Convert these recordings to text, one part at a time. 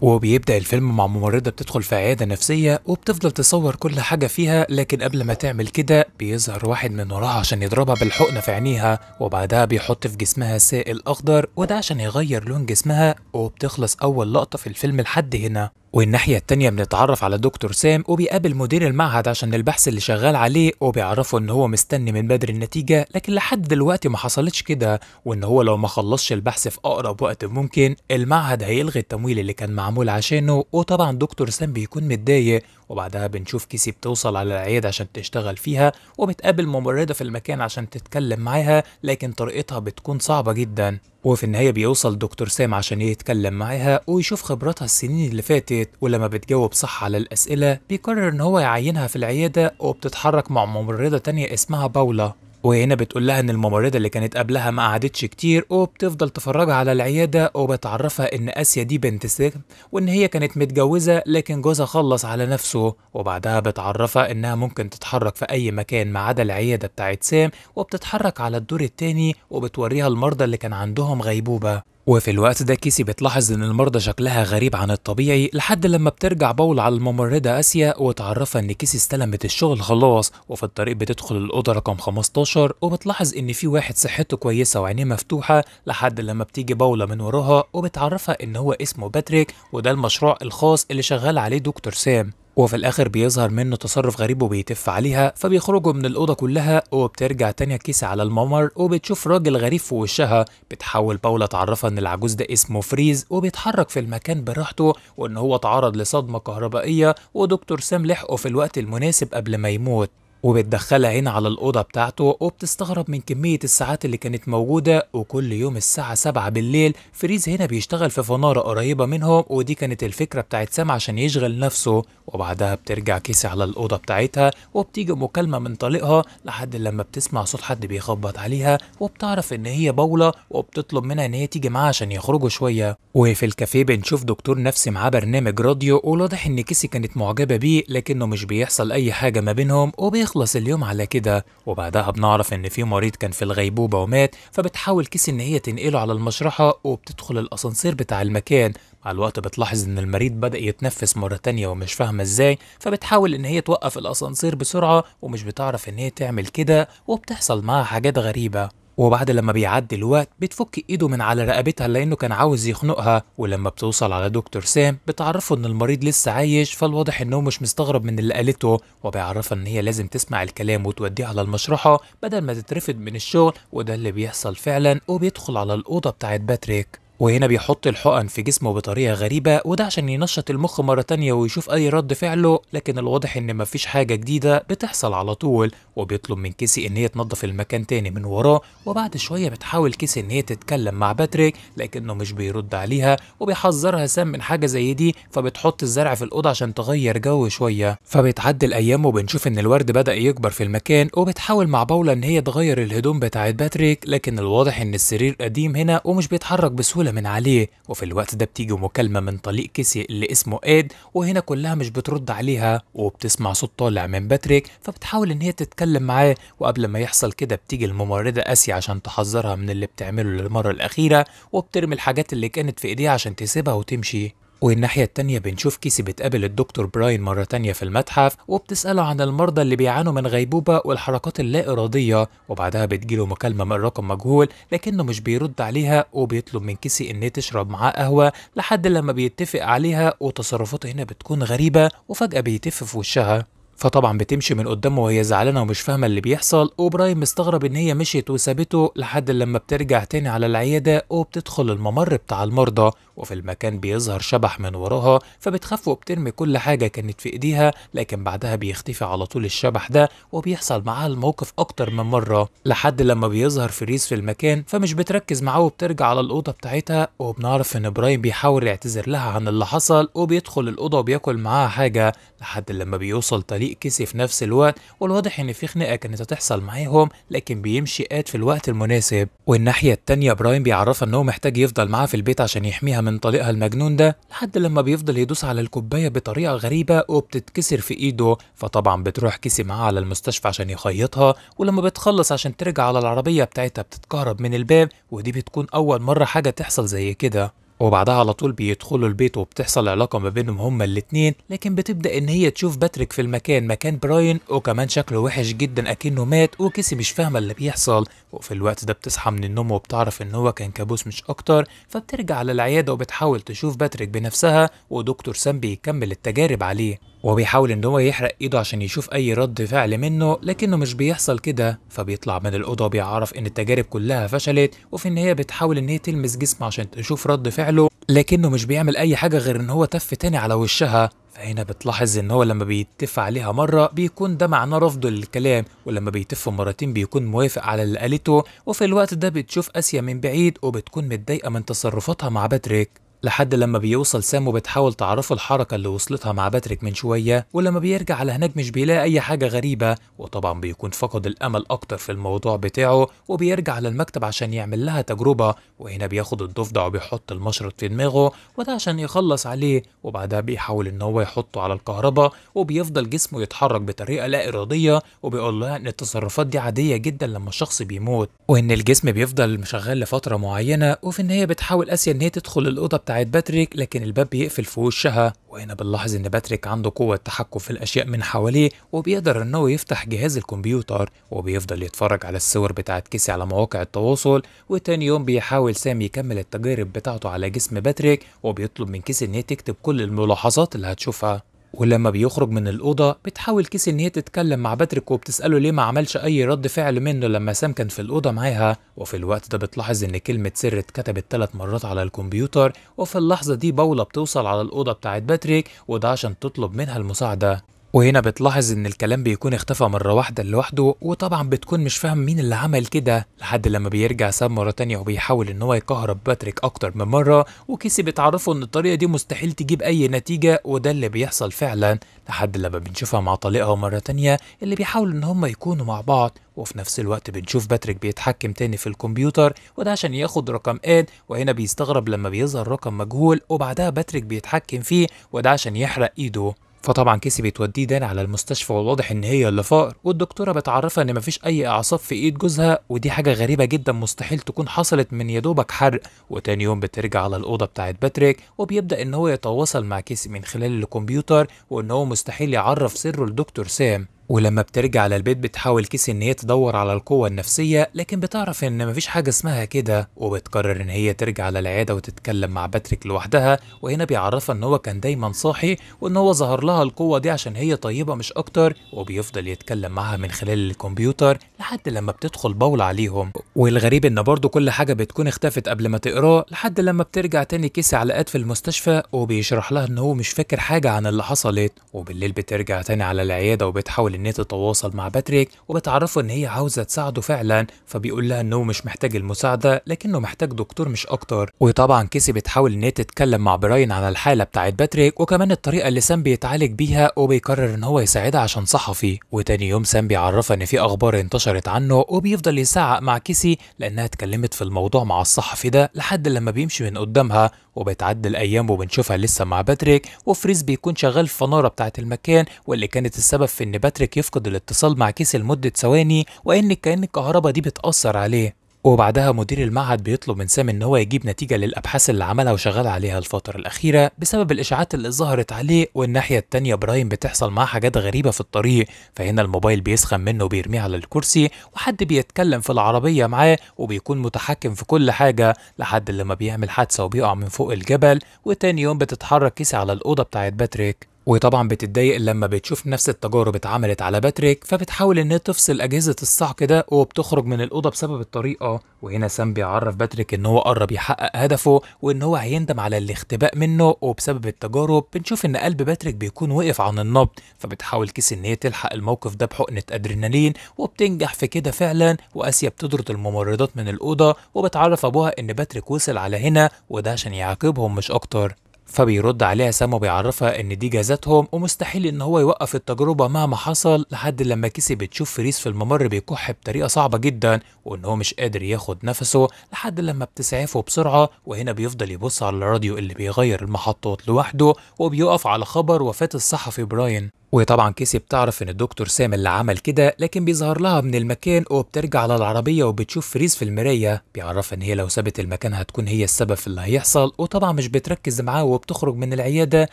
وبيبدأ الفيلم مع ممرضة بتدخل في عيادة نفسية وبتفضل تصور كل حاجة فيها لكن قبل ما تعمل كده بيظهر واحد من وراها عشان يضربها بالحقنة في عينيها وبعدها بيحط في جسمها سائل أخضر وده عشان يغير لون جسمها وبتخلص أول لقطة في الفيلم لحد هنا والناحية التانية بنتعرف على دكتور سام وبيقابل مدير المعهد عشان البحث اللي شغال عليه وبيعرفه ان هو مستني من بدري النتيجة لكن لحد دلوقتي ما حصلتش كده وان هو لو ما خلصش البحث في اقرب وقت ممكن المعهد هيلغي التمويل اللي كان معمول عشانه وطبعا دكتور سام بيكون متضايق وبعدها بنشوف كيسي بتوصل على العيادة عشان تشتغل فيها وبتقابل ممرضة في المكان عشان تتكلم معاها لكن طريقتها بتكون صعبة جدا وفي النهاية بيوصل دكتور سام عشان يتكلم معاها ويشوف خبراتها السنين اللي فاتت ولما بتجاوب صح على الأسئلة بيقرر إن هو يعينها في العيادة وبتتحرك مع ممرضة تانية اسمها باولا وهنا بتقول لها ان الممرضة اللي كانت قبلها ما قعدتش كتير وبتفضل تفرجها على العيادة وبتعرفها ان اسيا دي بنت سجن وان هي كانت متجوزة لكن جوزها خلص على نفسه وبعدها بتعرفها انها ممكن تتحرك في اي مكان ما عدا العيادة بتاعت سام وبتتحرك على الدور التاني وبتوريها المرضى اللي كان عندهم غيبوبة وفي الوقت ده كيسي بتلاحظ ان المرضى شكلها غريب عن الطبيعي لحد لما بترجع باول على الممرضة اسيا وتعرفها ان كيسي استلمت الشغل خلاص وفي الطريق بتدخل الأوضة رقم 15 وبتلاحظ ان في واحد صحته كويسة وعينيه مفتوحة لحد لما بتيجي باولة من وراها وبتعرفها ان هو اسمه باتريك وده المشروع الخاص اللي شغال عليه دكتور سام وفي الآخر بيظهر منه تصرف غريب وبيتف عليها فبيخرجوا من الأوضة كلها وبترجع تانية كيسة على الممر وبتشوف راجل غريب في وشها بتحاول باولا تعرفها إن العجوز ده اسمه فريز وبيتحرك في المكان براحته وإن هو اتعرض لصدمة كهربائية ودكتور سام لحقه في الوقت المناسب قبل ما يموت وبتدخلها هنا على الأوضة بتاعته وبتستغرب من كمية الساعات اللي كانت موجودة وكل يوم الساعة 7 بالليل فريز هنا بيشتغل في فنارة قريبة منهم ودي كانت الفكرة بتاعت سام عشان يشغل نفسه وبعدها بترجع كيسي على الأوضة بتاعتها وبتيجي مكالمة من طليقها لحد لما بتسمع صوت حد بيخبط عليها وبتعرف إن هي باولا وبتطلب منها إن هي تيجي معاها عشان يخرجوا شوية وفي الكافيه بنشوف دكتور نفسي معاه برنامج راديو وواضح إن كيسي كانت معجبة بيه لكنه مش بيحصل أي حاجة ما بينهم وبي بيخلص اليوم على كده وبعدها بنعرف ان في مريض كان في الغيبوبه ومات فبتحاول كيس ان هي تنقله على المشرحه وبتدخل الاسانسير بتاع المكان مع الوقت بتلاحظ ان المريض بدا يتنفس مره تانية ومش فاهمه ازاي فبتحاول ان هي توقف الاسانسير بسرعه ومش بتعرف ان هي تعمل كده وبتحصل معها حاجات غريبه وبعد لما بيعدي الوقت بتفك ايده من على رقبتها لانه كان عاوز يخنقها ولما بتوصل على دكتور سام بتعرفه ان المريض لسه عايش فالواضح انه مش مستغرب من اللي قالته وبيعرفها ان هي لازم تسمع الكلام وتوديها على المشرحه بدل ما تترفد من الشغل وده اللي بيحصل فعلا وبيدخل على الاوضه بتاعت باتريك وهنا بيحط الحقن في جسمه بطريقة غريبة وده عشان ينشط المخ مرة تانية ويشوف أي رد فعله لكن الواضح إن مفيش حاجة جديدة بتحصل على طول وبيطلب من كيسي إن هي تنظف المكان تاني من وراه وبعد شوية بتحاول كيسي إن هي تتكلم مع باتريك لكنه مش بيرد عليها وبيحذرها سام من حاجة زي دي فبتحط الزرع في الأوضة عشان تغير جو شوية فبتعدي الأيام وبنشوف إن الورد بدأ يكبر في المكان وبتحاول مع باولا إن هي تغير الهدوم بتاعت باتريك لكن الواضح إن السرير قديم هنا ومش بيتحرك بسهولة من عليه وفي الوقت ده بتيجي مكالمة من طليق كيسي اللي اسمه إيد وهنا كلها مش بترد عليها وبتسمع صوت طالع من باتريك فبتحاول إن هي تتكلم معاه وقبل ما يحصل كده بتيجي الممرضة آسيا عشان تحذرها من اللي بتعمله للمرة الأخيرة وبترمي الحاجات اللي كانت في إيديها عشان تسيبها وتمشي والناحية التانية بنشوف كيسي بتقابل الدكتور براين مرة تانية في المتحف وبتسأله عن المرضى اللي بيعانوا من غيبوبة والحركات اللا إرادية وبعدها بتجيله مكالمة من رقم مجهول لكنه مش بيرد عليها وبيطلب من كيسي إن تشرب معاه قهوة لحد لما بيتفق عليها وتصرفاته هنا بتكون غريبة وفجأة بيتف في وشها فطبعا بتمشي من قدامه وهي زعلانه ومش فاهمه اللي بيحصل وبرايم مستغرب ان هي مشيت وسابته لحد لما بترجع تاني على العياده وبتدخل الممر بتاع المرضى وفي المكان بيظهر شبح من وراها فبتخاف وبترمي كل حاجه كانت في ايديها لكن بعدها بيختفي على طول الشبح ده وبيحصل معاها الموقف اكتر من مره لحد لما بيظهر فريز في المكان فمش بتركز معاه وبترجع على الاوضه بتاعتها وبنعرف ان برايم بيحاول يعتذر لها عن اللي حصل وبيدخل الاوضه وبياكل معاها حاجه لحد لما بيوصل الفريق في نفس الوقت والواضح ان في خناقه كانت هتحصل معاهم لكن بيمشي قاد في الوقت المناسب والناحيه التانيه براين بيعرفها ان هو محتاج يفضل معاها في البيت عشان يحميها من طليقها المجنون ده لحد لما بيفضل يدوس على الكوبايه بطريقه غريبه وبتتكسر في ايده فطبعا بتروح كيسي معاها على المستشفى عشان يخيطها ولما بتخلص عشان ترجع على العربيه بتاعتها بتتكهرب من الباب ودي بتكون اول مره حاجه تحصل زي كده وبعدها على طول بيدخلوا البيت وبتحصل علاقة ما بينهم هما الاتنين لكن بتبدأ إن هي تشوف باتريك في المكان مكان براين وكمان شكله وحش جدا أكنه مات وكيسي مش فاهمة اللي بيحصل وفي الوقت ده بتصحى من النوم وبتعرف إن هو كان كابوس مش أكتر فبترجع للعيادة وبتحاول تشوف باتريك بنفسها ودكتور سام بيكمل التجارب عليه وبيحاول ان هو يحرق ايده عشان يشوف اي رد فعل منه لكنه مش بيحصل كده فبيطلع من الاوضه وبيعرف ان التجارب كلها فشلت وفي النهايه بتحاول ان هي تلمس جسمه عشان تشوف رد فعله لكنه مش بيعمل اي حاجه غير ان هو تف تاني على وشها فهنا بتلاحظ ان هو لما بيتف عليها مره بيكون ده معناه رفض للكلام ولما بيتف مرتين بيكون موافق على اللي قالته وفي الوقت ده بتشوف اسيا من بعيد وبتكون متضايقه من تصرفاتها مع باتريك لحد لما بيوصل سام وبتحاول تعرفه الحركة اللي وصلتها مع باتريك من شوية ولما بيرجع على هناك مش بيلاقي أي حاجة غريبة وطبعا بيكون فقد الأمل أكتر في الموضوع بتاعه وبيرجع على المكتب عشان يعمل لها تجربة وهنا بياخد الضفدع وبيحط المشرط في دماغه وده عشان يخلص عليه وبعدها بيحاول إن هو يحطه على الكهرباء وبيفضل جسمه يتحرك بطريقة لا إرادية وبيقول لها إن التصرفات دي عادية جدا لما الشخص بيموت وإن الجسم بيفضل شغال لفترة معينة وفي النهاية بتحاول آسيا إن هي تدخل الأوضة بتاعت باتريك لكن الباب بيقفل في وشها وهنا بنلاحظ ان باتريك عنده قوة تحكم في الاشياء من حواليه وبيقدر انه يفتح جهاز الكمبيوتر وبيفضل يتفرج على الصور بتاعت كيسي على مواقع التواصل وتاني يوم بيحاول سامي يكمل التجارب بتاعته على جسم باتريك وبيطلب من كيسي ان هي تكتب كل الملاحظات اللي هتشوفها ولما بيخرج من الأوضة بتحاول كيسي إن هي تتكلم مع باتريك وبتسأله ليه ما عملش أي رد فعل منه لما سام كان في الأوضة معاها وفي الوقت ده بتلاحظ إن كلمة سر اتكتبت ثلاث مرات على الكمبيوتر وفي اللحظة دي باولا بتوصل على الأوضة بتاعت باتريك وده عشان تطلب منها المساعدة وهنا بتلاحظ ان الكلام بيكون اختفى مرة واحدة لوحده وطبعا بتكون مش فاهم مين اللي عمل كده لحد لما بيرجع ساب مرة تانية وبيحاول ان هو يكهرب باتريك اكتر من مرة وكيسي بتعرفه ان الطريقة دي مستحيل تجيب اي نتيجة وده اللي بيحصل فعلا لحد لما بنشوفها مع طليقها مرة تانية اللي بيحاولوا ان هم يكونوا مع بعض وفي نفس الوقت بنشوف باتريك بيتحكم تاني في الكمبيوتر وده عشان ياخد رقم اد وهنا بيستغرب لما بيظهر رقم مجهول وبعدها باتريك بيتحكم فيه وده عشان يحرق ايده فطبعا كيسي بتوديه دان على المستشفى والواضح ان هي اللي فقر والدكتوره بتعرفها ان مفيش اي اعصاب في ايد جوزها ودي حاجه غريبه جدا مستحيل تكون حصلت من يدوبك حرق وتاني يوم بترجع على الاوضه بتاعت باتريك وبيبدا ان هو يتواصل مع كيسي من خلال الكمبيوتر وان هو مستحيل يعرف سره لدكتور سام ولما بترجع للبيت بتحاول كيسي إن هي تدور على القوة النفسية لكن بتعرف إن مفيش حاجة اسمها كده وبتقرر إن هي ترجع للعيادة وتتكلم مع باتريك لوحدها وهنا بيعرفها إن هو كان دايما صاحي وإن هو ظهر لها القوة دي عشان هي طيبة مش أكتر وبيفضل يتكلم معها من خلال الكمبيوتر لحد لما بتدخل بول عليهم والغريب إن برضه كل حاجة بتكون اختفت قبل ما تقراه لحد لما بترجع تاني كيسي على قد في المستشفى وبيشرح لها إن هو مش فاكر حاجة عن اللي حصلت وبالليل بترجع تاني على العيادة وبتحاول إن هي تتواصل مع باتريك وبتعرفه إن هي عاوزة تساعده فعلا فبيقول لها إنه مش محتاج المساعدة لكنه محتاج دكتور مش أكتر وطبعا كيسي بتحاول إن هي تتكلم مع براين على الحالة بتاعت باتريك وكمان الطريقة اللي سام بيتعالج بيها وبيقرر إن هو يساعدها عشان صحفي وتاني يوم سام بيعرفها إن في أخبار انتشرت عنه وبيفضل يزعق مع كيسي لأنها اتكلمت في الموضوع مع الصحفي ده لحد لما بيمشي من قدامها وبتعد الأيام وبنشوفها لسه مع باتريك وفريز بيكون شغال في فنارة بتاعت المكان واللي كانت السبب في إن باتريك وجهازك يفقد الاتصال مع كيس لمدة ثواني وإن كأن الكهرباء دي بتأثر عليه وبعدها مدير المعهد بيطلب من سامي ان هو يجيب نتيجه للابحاث اللي عملها وشغال عليها الفتره الاخيره بسبب الاشاعات اللي ظهرت عليه والناحيه التانيه براين بتحصل معاه حاجات غريبه في الطريق فهنا الموبايل بيسخن منه وبيرميه على الكرسي وحد بيتكلم في العربيه معاه وبيكون متحكم في كل حاجه لحد لما بيعمل حادثه وبيقع من فوق الجبل وتاني يوم بتتحرك كيسي على الاوضه بتاعت باتريك وطبعا بتتضايق لما بتشوف نفس التجارب اتعملت على باتريك فبتحاول انها تفصل اجهزه الصعق ده وبتخرج من الاوضه بسبب الطريقه وهنا سام بيعرف باتريك ان هو قرب يحقق هدفه وان هو هيندم على الاختباء منه وبسبب التجارب بنشوف ان قلب باتريك بيكون وقف عن النبض فبتحاول كيس ان هي تلحق الموقف ده بحقنه ادرينالين وبتنجح في كده فعلا واسيا بتطرد الممرضات من الاوضه وبتعرف ابوها ان باتريك وصل على هنا وده عشان يعاقبهم مش اكتر فبيرد عليها سامو بيعرفها ان دي جازتهم ومستحيل ان هو يوقف التجربه مهما حصل لحد لما كيسي بتشوف فريس في الممر بيكح بطريقه صعبه جدا وان هو مش قادر ياخد نفسه لحد لما بتسعفه بسرعه وهنا بيفضل يبص على الراديو اللي بيغير المحطات لوحده وبيقف على خبر وفاه الصحفي براين وطبعا كيسي بتعرف ان الدكتور سام اللي عمل كده لكن بيظهر لها من المكان وبترجع للعربيه وبتشوف فريز في المرايه بيعرفها ان هي لو سابت المكان هتكون هي السبب في اللي هيحصل وطبعا مش بتركز معاه وبتخرج من العياده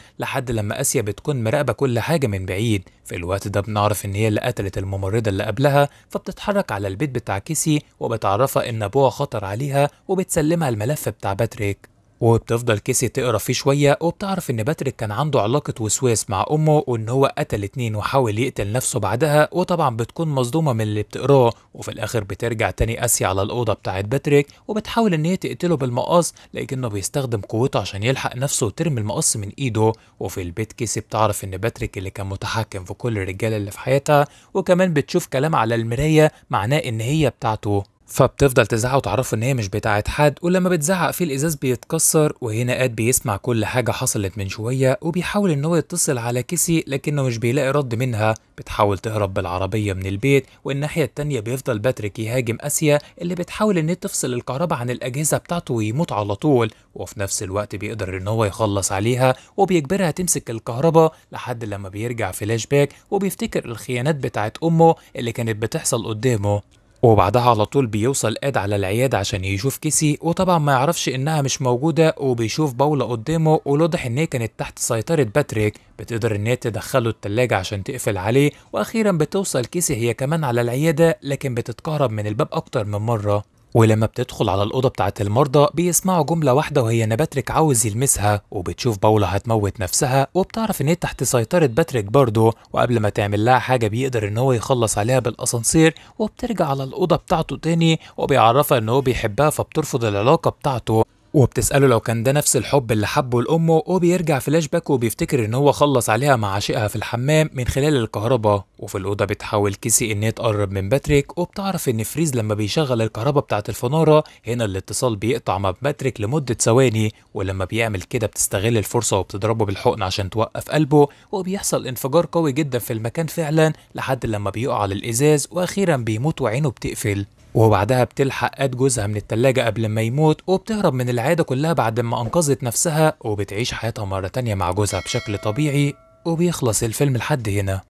لحد لما اسيا بتكون مراقبه كل حاجه من بعيد في الوقت ده بنعرف ان هي اللي قتلت الممرضه اللي قبلها فبتتحرك على البيت بتاع كيسي وبتعرفها ان ابوها خطر عليها وبتسلمها الملف بتاع باتريك وبتفضل كيسي تقرا فيه شويه وبتعرف ان باتريك كان عنده علاقه وسواس مع امه وان هو قتل اتنين وحاول يقتل نفسه بعدها وطبعا بتكون مصدومه من اللي بتقراه وفي الاخر بترجع تاني قاسيه على الاوضه بتاعت باتريك وبتحاول ان هي تقتله بالمقص لكنه بيستخدم قوته عشان يلحق نفسه وترمي المقص من ايده وفي البيت كيسي بتعرف ان باتريك اللي كان متحكم في كل الرجاله اللي في حياتها وكمان بتشوف كلام على المرايه معناه ان هي بتاعته فبتفضل تزعق وتعرفه ان هي مش بتاعه حد ولما بتزعق فيه الازاز بيتكسر وهنا اد بيسمع كل حاجه حصلت من شويه وبيحاول ان هو يتصل على كيسي لكنه مش بيلاقي رد منها بتحاول تهرب بالعربيه من البيت والناحيه التانيه بيفضل باتريك يهاجم اسيا اللي بتحاول ان تفصل الكهرباء عن الاجهزه بتاعته ويموت على طول وفي نفس الوقت بيقدر ان هو يخلص عليها وبيجبرها تمسك الكهرباء لحد لما بيرجع فلاش باك وبيفتكر الخيانات بتاعه امه اللي كانت بتحصل قدامه وبعدها على طول بيوصل اد على العياده عشان يشوف كيسي وطبعا ما يعرفش انها مش موجوده وبيشوف بوله قدامه ولوضح ان هي كانت تحت سيطره باتريك بتقدر ان هي تدخله التلاجة عشان تقفل عليه واخيرا بتوصل كيسي هي كمان على العياده لكن بتتكهرب من الباب اكتر من مره ولما بتدخل على الأوضة بتاعة المرضى بيسمعوا جملة واحدة وهي إن باتريك عاوز يلمسها وبتشوف باولا هتموت نفسها وبتعرف إن هي تحت سيطرة باتريك برضه وقبل ما تعمل لها حاجة بيقدر إن هو يخلص عليها بالأسانسير وبترجع على الأوضة بتاعته تاني وبيعرفها إن هو بيحبها فبترفض العلاقة بتاعته وبتسأله لو كان ده نفس الحب اللي حبه لأمه وبيرجع فلاش باك وبيفتكر إن هو خلص عليها مع عشقها في الحمام من خلال الكهرباء وفي الأوضة بتحاول كيسي إن هي تقرب من باتريك وبتعرف إن فريز لما بيشغل الكهرباء بتاعة الفنارة هنا الاتصال بيقطع مع باتريك لمدة ثواني ولما بيعمل كده بتستغل الفرصة وبتضربه بالحقن عشان توقف قلبه وبيحصل انفجار قوي جدا في المكان فعلا لحد لما بيقع للإزاز وأخيرا بيموت وعينه بتقفل وبعدها بتلحق قد جوزها من التلاجة قبل ما يموت وبتهرب من العادة كلها بعد ما أنقذت نفسها وبتعيش حياتها مرة تانية مع جوزها بشكل طبيعي وبيخلص الفيلم لحد هنا